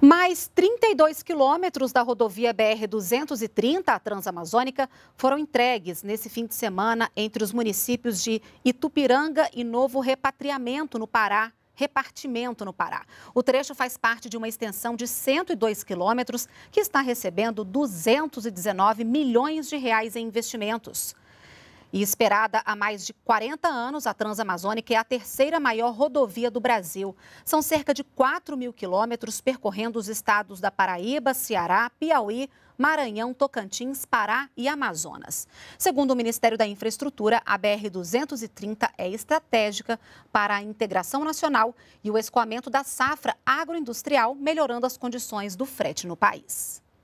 Mais 32 quilômetros da rodovia BR-230, a Transamazônica, foram entregues nesse fim de semana entre os municípios de Itupiranga e Novo Repatriamento, no Pará. Repartimento no Pará. O trecho faz parte de uma extensão de 102 quilômetros que está recebendo 219 milhões de reais em investimentos. E esperada há mais de 40 anos, a Transamazônica é a terceira maior rodovia do Brasil. São cerca de 4 mil quilômetros percorrendo os estados da Paraíba, Ceará, Piauí, Maranhão, Tocantins, Pará e Amazonas. Segundo o Ministério da Infraestrutura, a BR-230 é estratégica para a integração nacional e o escoamento da safra agroindustrial, melhorando as condições do frete no país.